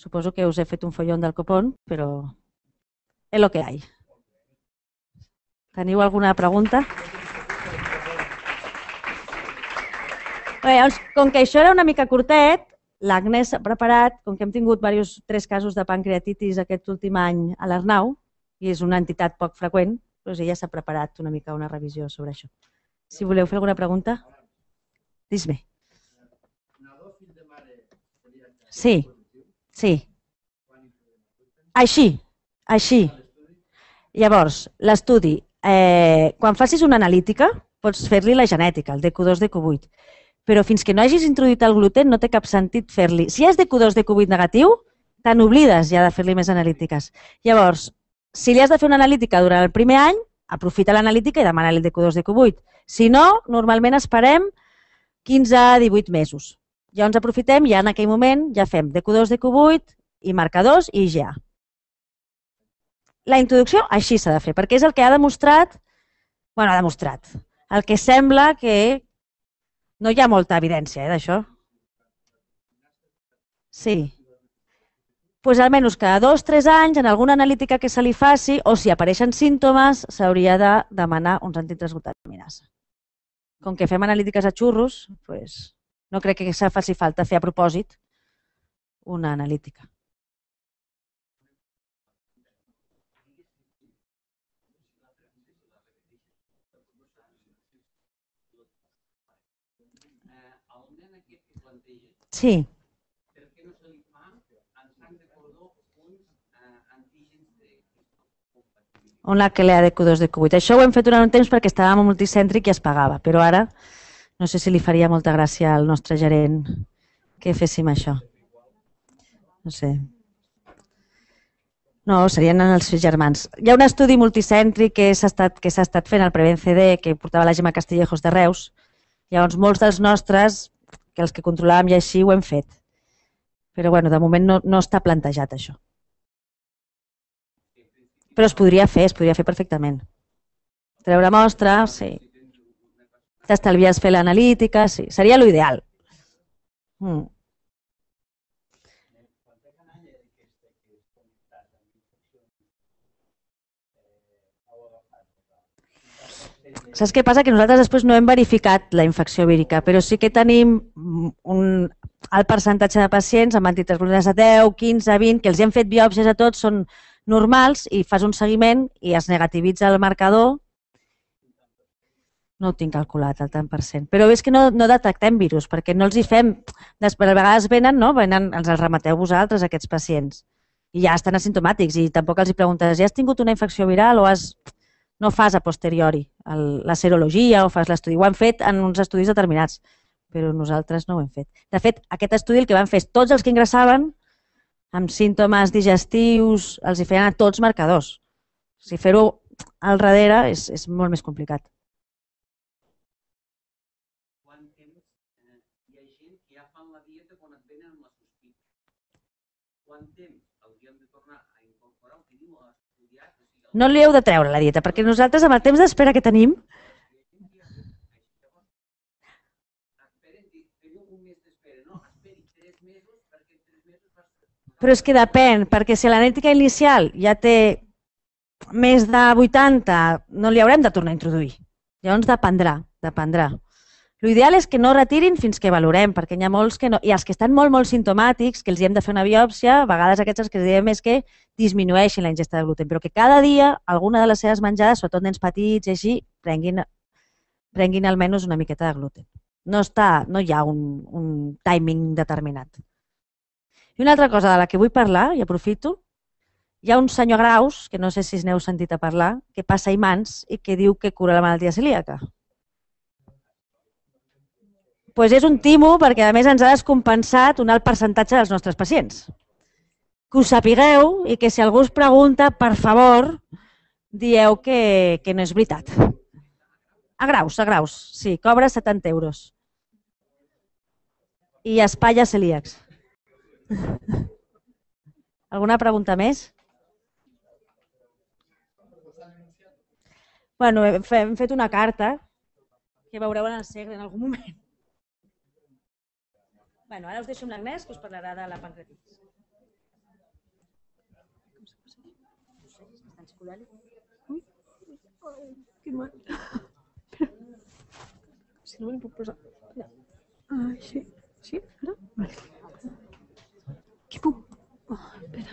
Suposo que us he fet un follon del copón, però és el que hi ha. Teniu alguna pregunta? Bé, doncs, com que això era una mica curtet, l'Agnès s'ha preparat, com que hem tingut diversos, tres casos de pancreatitis aquest últim any a l'Arnau, i és una entitat poc freqüent, doncs ella s'ha preparat una mica una revisió sobre això. Si voleu fer alguna pregunta, dis-me. Sí. Sí. Així, així. Llavors, l'estudi, eh, quan facis una analítica, pots fer-li la genètica, el DQ2, DQ8. Però fins que no hagis introduït el gluten no té cap sentit fer-li. Si és DQ2, DQ8 negatiu, te n'oblides ja de fer-li més analítiques. Llavors, si li has de fer una analítica durant el primer any, aprofita l'analítica i demana el DQ2, DQ8. Si no, normalment esperem 15 18 mesos ja ens aprofitem, ja en aquell moment ja fem DQ2, DQ8 i marcadors i ja. La introducció així s'ha de fer, perquè és el que ha demostrat, bueno, ha demostrat, el que sembla que no hi ha molta evidència eh, d'això. Sí. Pues almenys cada dos o tres anys, en alguna analítica que se li faci, o si apareixen símptomes, s'hauria de demanar uns antitransglutaminasa. Com que fem analítiques a xurros, pues, no crec que se faci falta fer a propòsit una analítica. Sí. Per què no se li fa en sang de cordó uns antígens de compatibilitat? Un aquelea de Q2 de Q8. Això ho hem fet durant un temps perquè estàvem multicèntric i es pagava, però ara no sé si li faria molta gràcia al nostre gerent que féssim això. No sé. No, serien els seus germans. Hi ha un estudi multicèntric que s'ha estat, que estat fent al CD, que portava la Gemma Castillejos de Reus. Llavors, molts dels nostres, que els que controlàvem i així, ho hem fet. Però, bueno, de moment no, no està plantejat això. Però es podria fer, es podria fer perfectament. Treure mostra, sí t'estalvies fer l'analítica, sí, seria l'ideal. Mm. Saps què passa? Que nosaltres després no hem verificat la infecció vírica, però sí que tenim un alt percentatge de pacients amb antitransglutines de 10, 15, 20, que els hi hem fet biòpsies a tots, són normals i fas un seguiment i es negativitza el marcador no ho tinc calculat, el tant per cent. Però és que no, no detectem virus, perquè no els hi fem... Després, a vegades venen, no? venen, els, els remateu vosaltres, aquests pacients. I ja estan asimptomàtics i tampoc els hi preguntes ja has tingut una infecció viral o has... No fas a posteriori el, la serologia o fas l'estudi. Ho han fet en uns estudis determinats, però nosaltres no ho hem fet. De fet, aquest estudi el que van fer és tots els que ingressaven amb símptomes digestius, els hi feien a tots marcadors. si fer-ho al darrere és, és molt més complicat. No li heu de treure la dieta, perquè nosaltres amb el temps d'espera que tenim... Però és que depèn, perquè si l'anètica inicial ja té més de 80, no li haurem de tornar a introduir. Llavors dependrà, dependrà. L'ideal és que no retirin fins que valorem, perquè n'hi ha molts que no... I els que estan molt, molt sintomàtics, que els hi hem de fer una biòpsia, a vegades aquests els que diem és que disminueixin la ingesta de gluten, però que cada dia alguna de les seves menjades, sobretot nens petits i així, prenguin, prenguin almenys una miqueta de gluten. No, està, no hi ha un, un timing determinat. I una altra cosa de la que vull parlar, i aprofito, hi ha un senyor Graus, que no sé si n'heu sentit a parlar, que passa imants i que diu que cura la malaltia celíaca. Pues és un timo perquè a més ens ha descompensat un alt percentatge dels nostres pacients que ho sapigueu i que si algú us pregunta, per favor, dieu que, que no és veritat. A graus, a graus, sí, cobra 70 euros. I espatlla celíacs. Alguna pregunta més? Bueno, hem, fet una carta que veureu en el segre en algun moment. Bueno, ara us deixo amb l'Agnès, que us parlarà de la pancreatitis. que mal. Si no me'n puc posar. Allà. Ai, sí. Sí? Ara? Vale. Que puc? Oh, espera.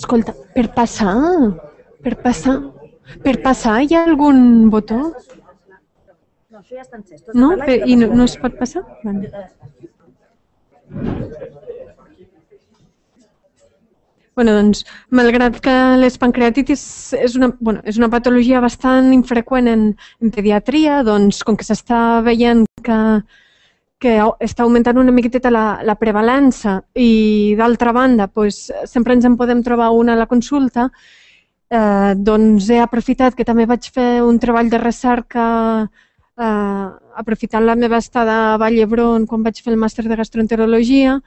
Escolta, per passar, per passar, per passar hi ha algun botó? No, això ja està encès. No? I no, no es pot passar? Vale. Eh. Bueno, doncs, malgrat que les pancreatitis és una, bueno, és una patologia bastant infreqüent en, en pediatria, doncs com que s'està veient que, que està augmentant una miqueta la, la prevalença i d'altra banda doncs, sempre ens en podem trobar una a la consulta, eh, doncs he aprofitat que també vaig fer un treball de recerca eh, aprofitant la meva estada a Vall d'Hebron quan vaig fer el màster de gastroenterologia,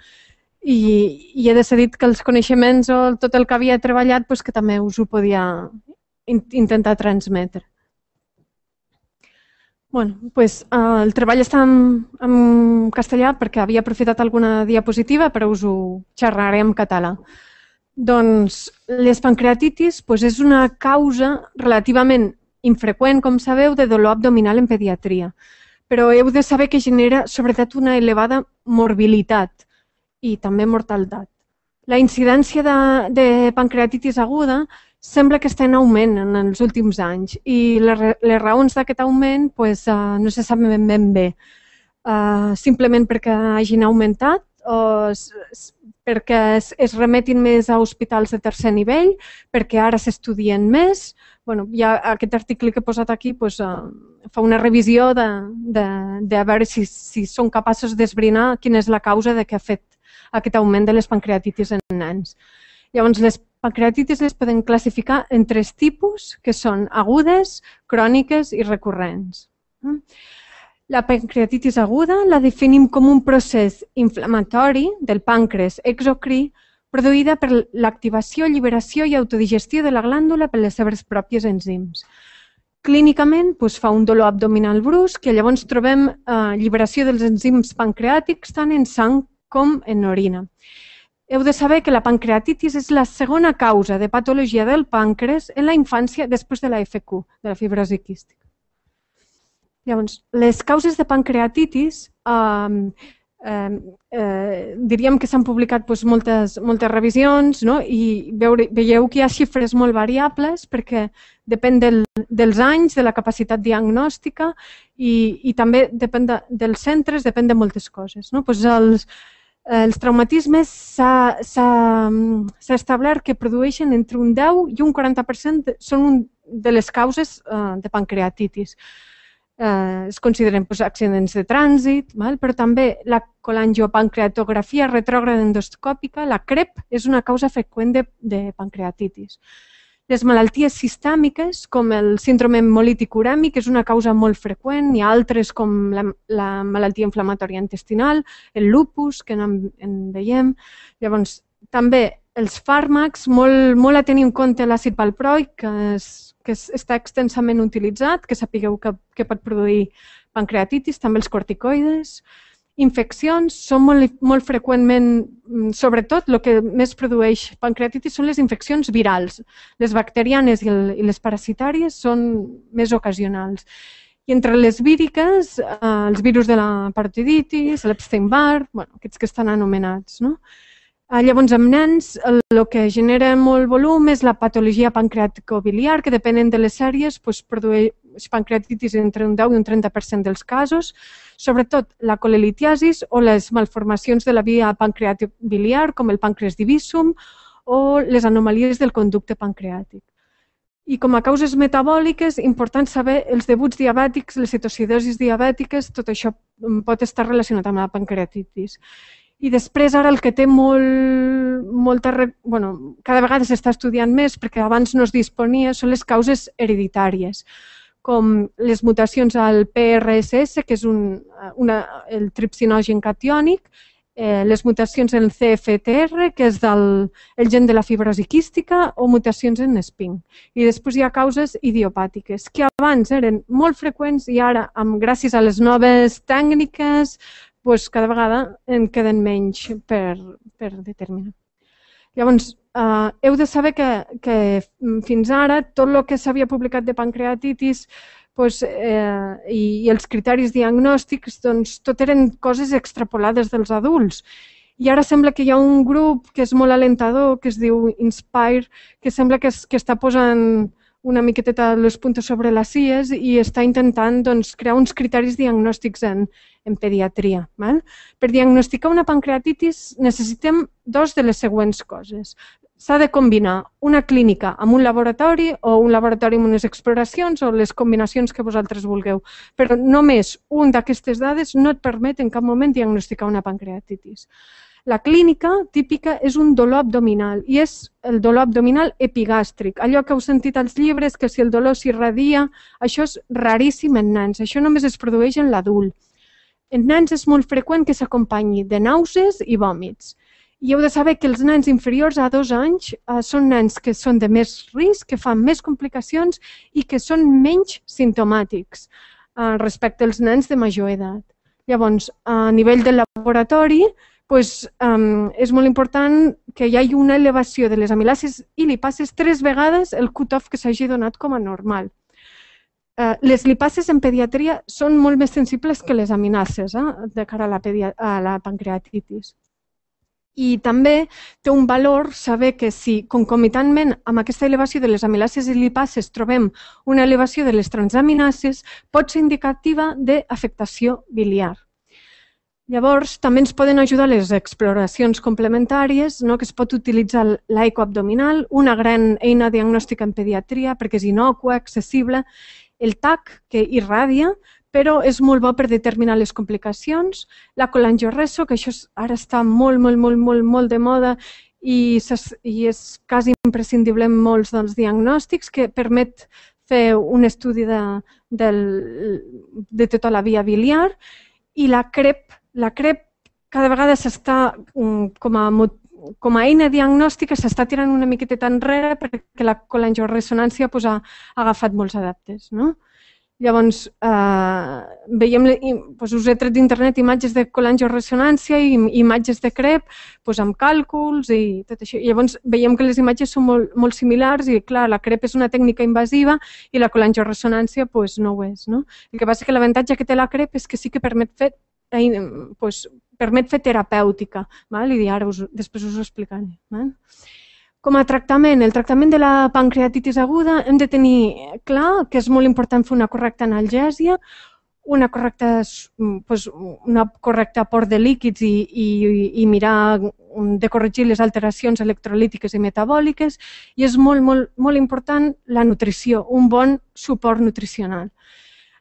i, i he decidit que els coneixements o tot el que havia treballat pues, que també us ho podia in intentar transmetre. Bueno, pues, eh, el treball està en, en castellà perquè havia aprofitat alguna diapositiva, però us ho xerraré en català. Doncs les pancreatitis pues, és una causa relativament infreqüent, com sabeu, de dolor abdominal en pediatria. Però heu de saber que genera, sobretot, una elevada morbilitat i també mortalitat. La incidència de, de pancreatitis aguda sembla que està en augment en els últims anys i les, les raons d'aquest augment pues, eh, no se saben ben bé. Uh, simplement perquè hagin augmentat o es, es, perquè es, es remetin més a hospitals de tercer nivell, perquè ara s'estudien més. Bueno, ja aquest article que he posat aquí pues, uh, fa una revisió de, de, de veure si, si són capaços d'esbrinar quina és la causa de que ha fet aquest augment de les pancreatitis en nans. Llavors, les pancreatitis les podem classificar en tres tipus, que són agudes, cròniques i recurrents. Mm? La pancreatitis aguda la definim com un procés inflamatori del pàncreas exocrí produïda per l'activació, alliberació i autodigestió de la glàndula per les seves pròpies enzims. Clínicament doncs, fa un dolor abdominal brusc i llavors trobem eh, alliberació dels enzims pancreàtics tant en sang com en orina. Heu de saber que la pancreatitis és la segona causa de patologia del pàncreas en la infància després de la FQ, de la fibrosi quística. Llavors, les causes de pancreatitis, eh, eh, eh, diríem que s'han publicat doncs, moltes, moltes revisions no? i veure, veieu que hi ha xifres molt variables perquè depèn del, dels anys, de la capacitat diagnòstica i, i també depèn de, dels centres, depèn de moltes coses. No? Doncs els, els traumatismes mm, s'ha establert que produeixen entre un 10 i un 40% són un de les causes eh, de pancreatitis. Eh, es consideren doncs, accidents de trànsit, val? però també la colangiopancreatografia retrògrada endoscòpica, la CREP, és una causa freqüent de, de pancreatitis. Les malalties sistàmiques, com el síndrome hemolític urèmic, és una causa molt freqüent. Hi ha altres com la, la malaltia inflamatòria intestinal, el lupus, que en, en veiem. Llavors, també els fàrmacs, molt, molt a tenir en compte l'àcid valproic, que, és, que és, està extensament utilitzat, que sapigueu que, que pot produir pancreatitis, també els corticoides, infeccions són molt, molt freqüentment, mm, sobretot el que més produeix pancreatitis són les infeccions virals. Les bacterianes i, el, i les parasitàries són més ocasionals. I entre les víriques, eh, els virus de la partiditis, l'Epstein-Barr, bueno, aquests que estan anomenats. No? Eh, llavors, amb nens, el, el que genera molt volum és la patologia pancreaticobiliar, que depenent de les sèries pues, produeix, pancreatitis entre un 10 i un 30% dels casos, sobretot la colelitiasis o les malformacions de la via pancreatobiliar, com el pancreas divisum, o les anomalies del conducte pancreàtic. I com a causes metabòliques, important saber els debuts diabètics, les cetocidosis diabètiques, tot això mm, pot estar relacionat amb la pancreatitis. I després ara el que té molt, molta... Bueno, cada vegada s'està estudiant més perquè abans no es disponia, són les causes hereditàries com les mutacions al PRSS, que és un, una, el tripsinogen catiònic, eh, les mutacions en el CFTR, que és del, el gen de la fibrosi quística, o mutacions en SPIN. I després hi ha causes idiopàtiques, que abans eren molt freqüents i ara, amb, gràcies a les noves tècniques, doncs cada vegada en queden menys per, per determinar. Llavors, Uh, heu de saber que, que mm, fins ara tot el que s'havia publicat de pancreatitis doncs, eh, i, i els criteris diagnòstics, doncs, tot eren coses extrapolades dels adults. I ara sembla que hi ha un grup que és molt alentador, que es diu Inspire, que sembla que, es, que està posant una miqueteta les puntes sobre les CIES i està intentant doncs, crear uns criteris diagnòstics en, en pediatria. Val? Per diagnosticar una pancreatitis necessitem dos de les següents coses s'ha de combinar una clínica amb un laboratori o un laboratori amb unes exploracions o les combinacions que vosaltres vulgueu. Però només un d'aquestes dades no et permet en cap moment diagnosticar una pancreatitis. La clínica típica és un dolor abdominal i és el dolor abdominal epigàstric. Allò que heu sentit als llibres, que si el dolor s'irradia, això és raríssim en nans. Això només es produeix en l'adult. En nans és molt freqüent que s'acompanyi de nauses i vòmits. I heu de saber que els nens inferiors a dos anys eh, són nens que són de més risc, que fan més complicacions i que són menys sintomàtics eh, respecte als nens de major edat. Llavors, a nivell del laboratori, doncs, eh, és molt important que hi hagi una elevació de les amilases i lipases tres vegades el cut-off que s'hagi donat com a normal. Uh, les lipases en pediatria són molt més sensibles que les aminaces eh, de cara a la, a la pancreatitis. I també té un valor saber que si concomitantment amb aquesta elevació de les amilàcies i lipases trobem una elevació de les transaminases, pot ser indicativa d'afectació biliar. Llavors, també ens poden ajudar les exploracions complementàries, no? que es pot utilitzar l'aico abdominal, una gran eina diagnòstica en pediatria perquè és inocua, accessible, el TAC, que irradia, però és molt bo per determinar les complicacions. La colangiorreso, que això és, ara està molt, molt, molt, molt, molt de moda i, i és quasi imprescindible en molts dels diagnòstics, que permet fer un estudi de, del, de tota la via biliar. I la crep, la crep cada vegada s'està mm, com a com a eina diagnòstica s'està tirant una miqueta enrere perquè la colangioresonància pues, ha agafat molts adaptes. No? Llavors, eh, veiem, pues, us he tret d'internet imatges de colangioresonància i imatges de crep pues, amb càlculs i tot això. Llavors, veiem que les imatges són molt, molt similars i, clar, la crep és una tècnica invasiva i la colangioresonància pues, no ho és. No? El que passa que l'avantatge que té la crep és que sí que permet fer, eh, pues, permet fer terapèutica. Val? I ara us, després us ho explicaré. Val? Com a tractament, el tractament de la pancreatitis aguda hem de tenir clar que és molt important fer una correcta analgèsia, una correcta, doncs, una correcta aport de líquids i, i, i mirar mm, de corregir les alteracions electrolítiques i metabòliques i és molt, molt, molt important la nutrició, un bon suport nutricional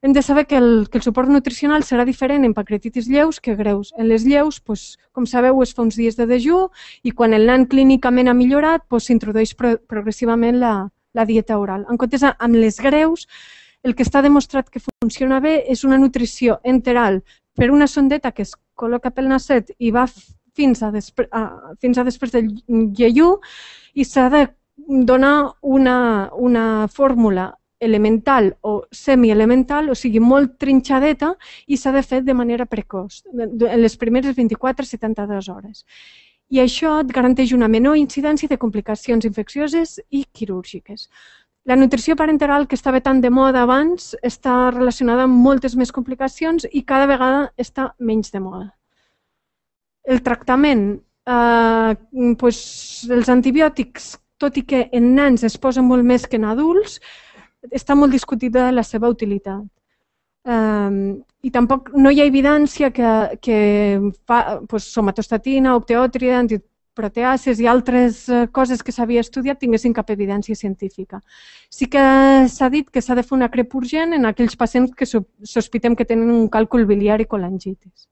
hem de saber que el, que el suport nutricional serà diferent en pancreatitis lleus que greus. En les lleus, doncs, com sabeu, es fa uns dies de dejú i quan el nan clínicament ha millorat s'introdueix doncs, pro progressivament la, la dieta oral. En comptes amb les greus, el que està demostrat que funciona bé és una nutrició enteral per una sondeta que es col·loca pel naset i va fins a, despre, a, fins a després del lleiú i s'ha de donar una, una fórmula elemental o semi-elemental, o sigui, molt trinxadeta i s'ha de fer de manera precoç, en les primeres 24-72 hores. I això et garanteix una menor incidència de complicacions infeccioses i quirúrgiques. La nutrició parenteral, que estava tan de moda abans, està relacionada amb moltes més complicacions i cada vegada està menys de moda. El tractament, eh, doncs, els antibiòtics, tot i que en nans es posen molt més que en adults, està molt discutida la seva utilitat. Um, I tampoc no hi ha evidència que, que fa, pues, somatostatina, opteòtria, antiproteases i altres eh, coses que s'havia estudiat tinguessin cap evidència científica. Sí que s'ha dit que s'ha de fer una crep urgent en aquells pacients que sospitem que tenen un càlcul biliar i colangitis.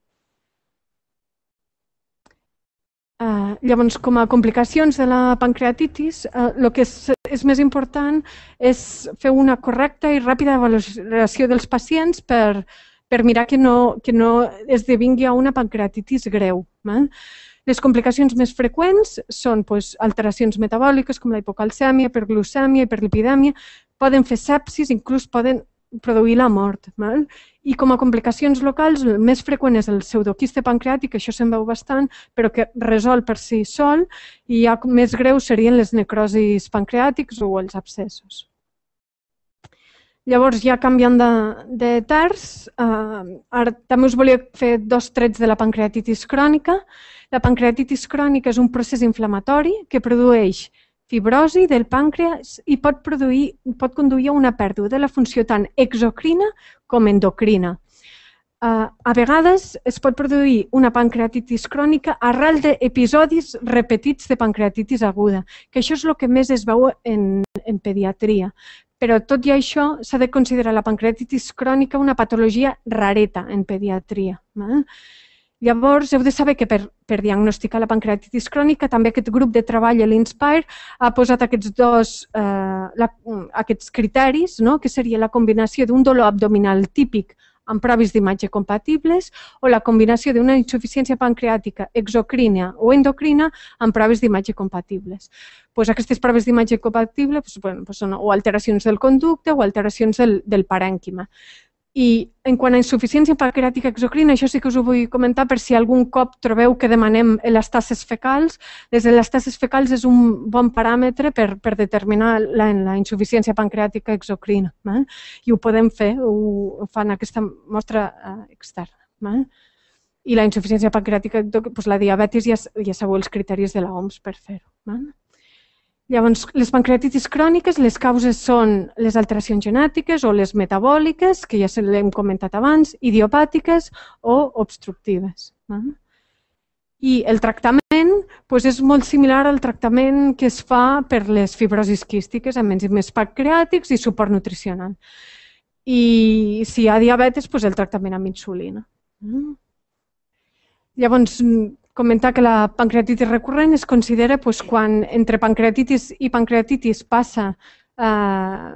Uh, llavors, com a complicacions de la pancreatitis, uh, lo que és és més important és fer una correcta i ràpida valoració dels pacients per, per mirar que no, que no esdevingui a una pancreatitis greu. Eh? Les complicacions més freqüents són doncs, alteracions metabòliques com la hipocalcèmia, hiperglucèmia, hiperlipidèmia, poden fer sepsis, inclús poden produir la mort. Val? I com a complicacions locals, el més freqüent és el pseudoquiste pancreàtic, això se'n veu bastant, però que resol per si sol, i ja més greus serien les necrosis pancreàtics o els abscessos. Llavors, ja canviant de, de terç, eh, ara també us volia fer dos trets de la pancreatitis crònica. La pancreatitis crònica és un procés inflamatori que produeix fibrosi del pàncreas i pot, produir, pot conduir a una pèrdua de la funció tant exocrina com endocrina. Uh, a vegades es pot produir una pancreatitis crònica arrel d'episodis repetits de pancreatitis aguda, que això és el que més es veu en, en pediatria. Però tot i això s'ha de considerar la pancreatitis crònica una patologia rareta en pediatria. Eh? Llavors, heu de saber que per, per diagnosticar la pancreatitis crònica també aquest grup de treball, l'INSPIRE, ha posat aquests dos, eh, la, mm, aquests criteris, no? que seria la combinació d'un dolor abdominal típic amb proves d'imatge compatibles o la combinació d'una insuficiència pancreàtica exocrina o endocrina amb proves d'imatge compatibles. Pues aquestes proves d'imatge compatible pues, bueno, pues són o alteracions del conducte o alteracions del, del parènquima. I en quant a insuficiència pancreàtica exocrina, això sí que us ho vull comentar per si algun cop trobeu que demanem elastases fecals. Les elastases fecals és un bon paràmetre per, per determinar la, la insuficiència pancreàtica exocrina. Val? I ho podem fer, ho fan aquesta mostra eh, externa. Val? I la insuficiència pancreàtica, doncs la diabetis, ja, ja sabeu els criteris de l'OMS per fer-ho. Eh? Llavors, les pancreatitis cròniques, les causes són les alteracions genètiques o les metabòliques, que ja se l'hem comentat abans, idiopàtiques o obstructives. I el tractament doncs és molt similar al tractament que es fa per les fibrosis quístiques amb enzimes pancreàtics i suport nutricional. I si hi ha diabetes, doncs el tractament amb insulina. Llavors, comentar que la pancreatitis recurrent es considera pues, quan entre pancreatitis i pancreatitis passa eh,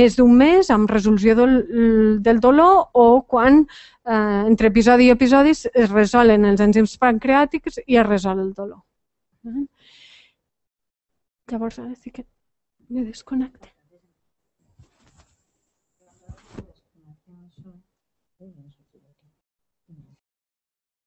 més d'un mes amb resolució del, del dolor o quan eh, entre episodi i episodis es resolen els enzims pancreàtics i es resol el dolor. Llavors, ara sí que me desconnecte.